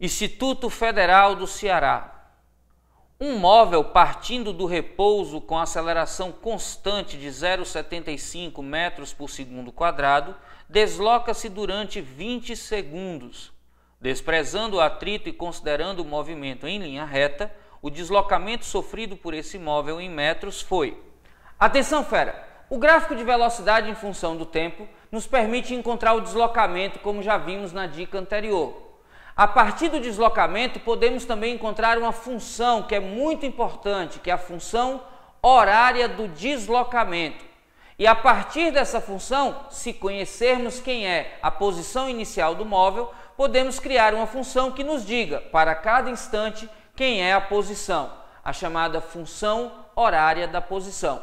Instituto Federal do Ceará. Um móvel partindo do repouso com aceleração constante de 0,75 metros por segundo quadrado desloca-se durante 20 segundos. Desprezando o atrito e considerando o movimento em linha reta, o deslocamento sofrido por esse móvel em metros foi. Atenção, fera! O gráfico de velocidade em função do tempo nos permite encontrar o deslocamento, como já vimos na dica anterior. A partir do deslocamento, podemos também encontrar uma função que é muito importante, que é a função horária do deslocamento. E a partir dessa função, se conhecermos quem é a posição inicial do móvel, podemos criar uma função que nos diga, para cada instante, quem é a posição, a chamada função horária da posição.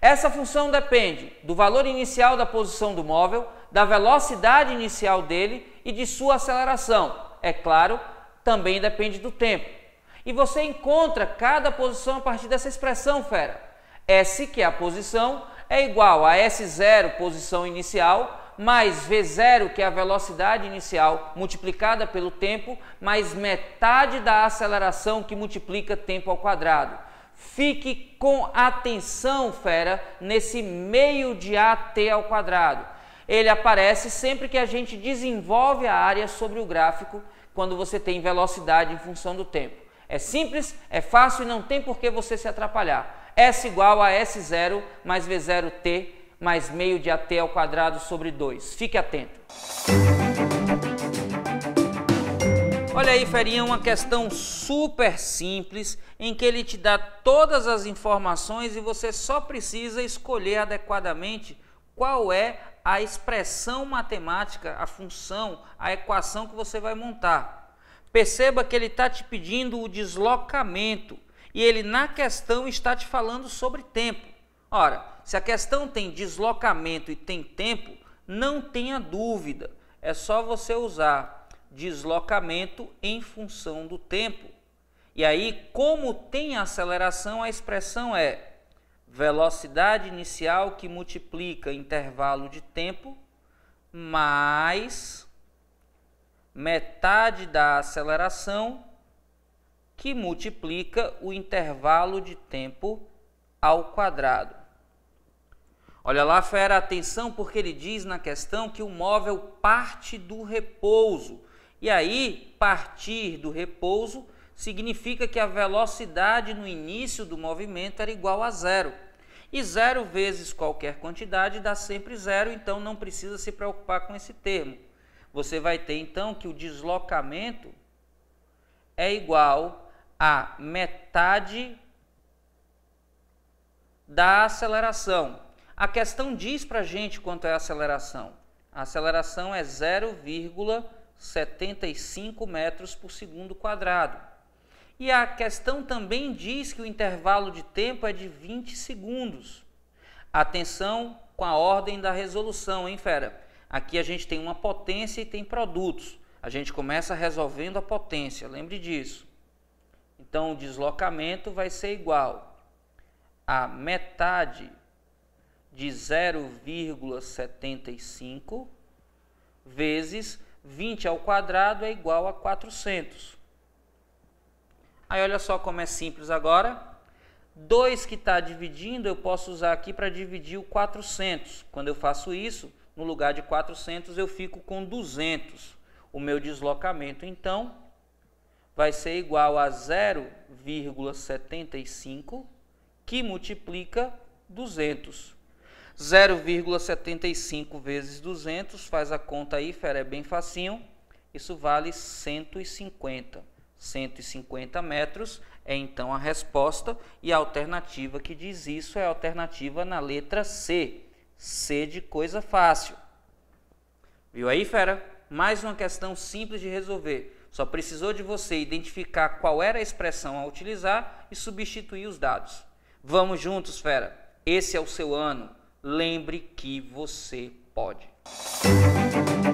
Essa função depende do valor inicial da posição do móvel, da velocidade inicial dele e de sua aceleração, é claro, também depende do tempo. E você encontra cada posição a partir dessa expressão, fera. S, que é a posição, é igual a S0, posição inicial, mais V0, que é a velocidade inicial, multiplicada pelo tempo, mais metade da aceleração que multiplica tempo ao quadrado. Fique com atenção, fera, nesse meio de AT ao quadrado ele aparece sempre que a gente desenvolve a área sobre o gráfico quando você tem velocidade em função do tempo. É simples, é fácil e não tem por que você se atrapalhar. S igual a S0 mais V0t mais meio de AT ao quadrado sobre 2. Fique atento. Olha aí, Ferinha, uma questão super simples em que ele te dá todas as informações e você só precisa escolher adequadamente qual é a expressão matemática, a função, a equação que você vai montar. Perceba que ele está te pedindo o deslocamento e ele na questão está te falando sobre tempo. Ora, se a questão tem deslocamento e tem tempo, não tenha dúvida, é só você usar deslocamento em função do tempo. E aí, como tem aceleração, a expressão é velocidade inicial que multiplica intervalo de tempo mais metade da aceleração que multiplica o intervalo de tempo ao quadrado. Olha lá, fera, atenção, porque ele diz na questão que o móvel parte do repouso. E aí, partir do repouso significa que a velocidade no início do movimento era igual a zero. E zero vezes qualquer quantidade dá sempre zero, então não precisa se preocupar com esse termo. Você vai ter então que o deslocamento é igual a metade da aceleração. A questão diz para a gente quanto é a aceleração. A aceleração é 0,75 metros por segundo quadrado. E a questão também diz que o intervalo de tempo é de 20 segundos. Atenção com a ordem da resolução, hein, fera? Aqui a gente tem uma potência e tem produtos. A gente começa resolvendo a potência, lembre disso. Então o deslocamento vai ser igual a metade de 0,75 vezes 20 ao quadrado é igual a 400. Aí olha só como é simples agora. 2 que está dividindo, eu posso usar aqui para dividir o 400. Quando eu faço isso, no lugar de 400, eu fico com 200. O meu deslocamento, então, vai ser igual a 0,75, que multiplica 200. 0,75 vezes 200, faz a conta aí, fera, é bem facinho. Isso vale 150. 150 metros é então a resposta e a alternativa que diz isso é a alternativa na letra C. C de coisa fácil. Viu aí, fera? Mais uma questão simples de resolver. Só precisou de você identificar qual era a expressão a utilizar e substituir os dados. Vamos juntos, fera. Esse é o seu ano. Lembre que você pode. Música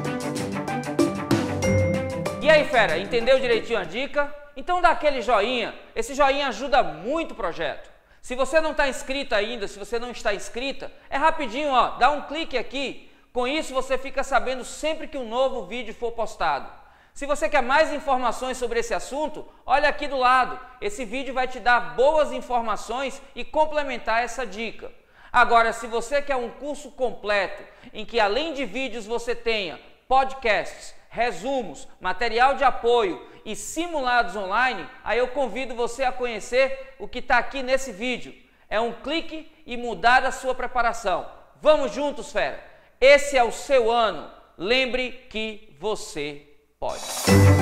aí, fera? Entendeu direitinho a dica? Então dá aquele joinha. Esse joinha ajuda muito o projeto. Se você não está inscrito ainda, se você não está inscrita, é rapidinho, ó, dá um clique aqui. Com isso você fica sabendo sempre que um novo vídeo for postado. Se você quer mais informações sobre esse assunto, olha aqui do lado. Esse vídeo vai te dar boas informações e complementar essa dica. Agora, se você quer um curso completo em que além de vídeos você tenha podcasts, resumos, material de apoio e simulados online, aí eu convido você a conhecer o que está aqui nesse vídeo. É um clique e mudar a sua preparação. Vamos juntos, fera! Esse é o seu ano. Lembre que você pode.